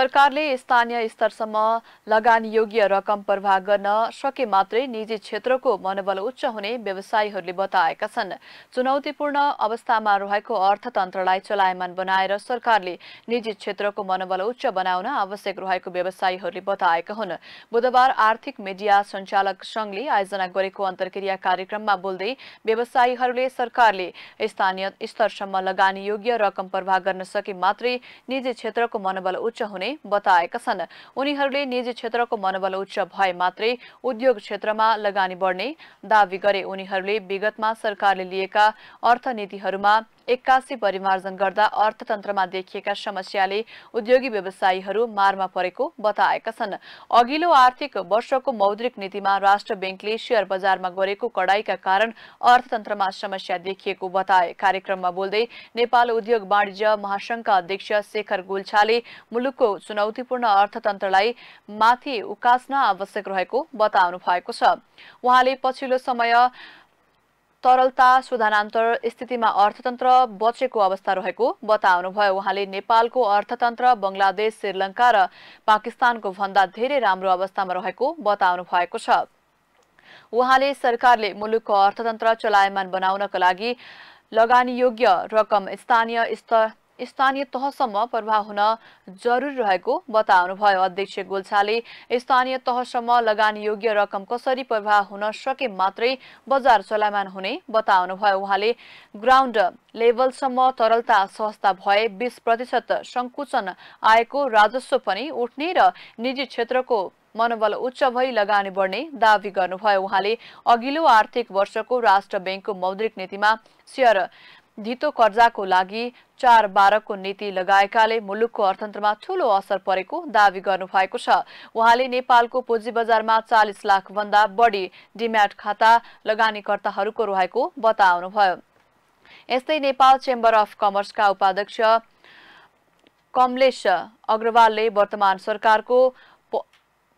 सरकारले स्थानीय स्तरसम्म लगानीयोग्य रकम प्रवाह गर्न सके मात्रै निजी क्षेत्रको मनोबल उच्च हुने व्यवसायीहरूले बताएका छन् चुनौतीपूर्ण अवस्थामा रहेको अर्थतन्त्रलाई चलायमान बनाएर सरकारले निजी क्षेत्रको मनोबल उच्च बनाउन आवश्यक रहेको व्यवसायीहरूले बताएका हुन् बुधबार आर्थिक मिडिया सञ्चालक संघले आयोजना गरेको अन्तर्क्रिया कार्यक्रममा बोल्दै व्यवसायीहरूले सरकारले स्थानीय स्तरसम्म लगानीयोग्य रकम प्रवाह गर्न सके मात्रै निजी क्षेत्रको मनोबल उच्च हुने हुने क्षेत्र को मनोबल उच्च भे मत उद्योग क्षेत्र में लगानी बढ़ने दावी गरे उनीहरूले सरकार ने लिएका अर्थनीतिहरूमा एक्कासी परिमार्जन गर्दा अर्थतन्त्रमा देखिएका समस्याले उद्योगी व्यवसायीहरू मारमा परेको बताएका छन् अघिल्लो आर्थिक वर्षको मौद्रिक नीतिमा राष्ट्र ब्याङ्कले शेयर बजारमा गरेको कडाईका कारण अर्थतन्त्रमा समस्या देखिएको बताए कार्यक्रममा बोल्दै नेपाल उद्योग वाणिज्य महासंघका अध्यक्ष शेखर गुल्छाले मुलुकको चुनौतीपूर्ण अर्थतन्त्रलाई माथि उकास्न आवश्यक रहेको बताउनु भएको छ उहाँले पछिल्लो समय तरलता सुधानान्तर स्थितिमा अर्थतन्त्र बचेको अवस्था रहेको बताउनुभयो उहाँले नेपालको अर्थतन्त्र बंगलादेश श्रीलंका र पाकिस्तानको भन्दा धेरै राम्रो अवस्थामा रहेको बताउनु भएको छ उहाँले सरकारले मुलुकको अर्थतन्त्र चलायमान बनाउनका लागि लगानीयोग्य रकम स्थानीय स्तर स्थानीय तहसम्म प्रभाव हुन जरुरी रहेको बताउनुभयो अध्यक्ष गोल्छाले स्थानीय तहसम्म लगानी योग्य रकम कसरी प्रभाव हुन सके मात्रै बजार चलायमान हुने बताउनुभयो उहाँले ग्राउन्ड लेभलसम्म तरलता सहजता भए बिस प्रतिशत सङ्कुचन आएको राजस्व पनि उठ्ने र निजी क्षेत्रको मनोबल उच्च भई लगानी बढ्ने दावी गर्नुभयो उहाँले अघिल्लो आर्थिक वर्षको राष्ट्र ब्याङ्कको मौद्रिक नीतिमा सेयर धितो कर्जाको लागि चार बाह्रको नीति लगाएकाले मुलुकको अर्थतन्त्रमा ठूलो असर परेको दावी गर्नुभएको छ उहाँले नेपालको पुँजी बजारमा चालिस लाखभन्दा बढी डिम्याट खाता लगानीकर्ताहरूको रहेको बताउनुभयो यस्तै नेपाल चेम्बर अफ कमर्सका उपाध्यक्ष कमलेश अग्रवालले वर्तमान सरकारको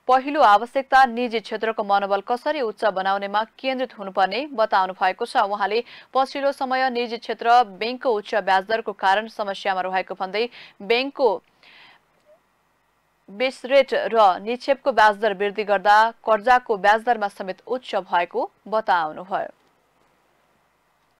पहिलो आवश्यकता निजी क्षेत्रको मनोबल कसरी उच्च बनाउनेमा केन्द्रित हुनुपर्ने बताउनु भएको छ उहाँले पछिल्लो समय निजी क्षेत्र ब्याङ्कको उच्च ब्याजदरको कारण समस्यामा रहेको भन्दै ब्याङ्कको बेस रेट र निक्षेपको ब्याजदर वृद्धि गर्दा कर्जाको ब्याजदरमा समेत उच्च भएको बताउनुभयो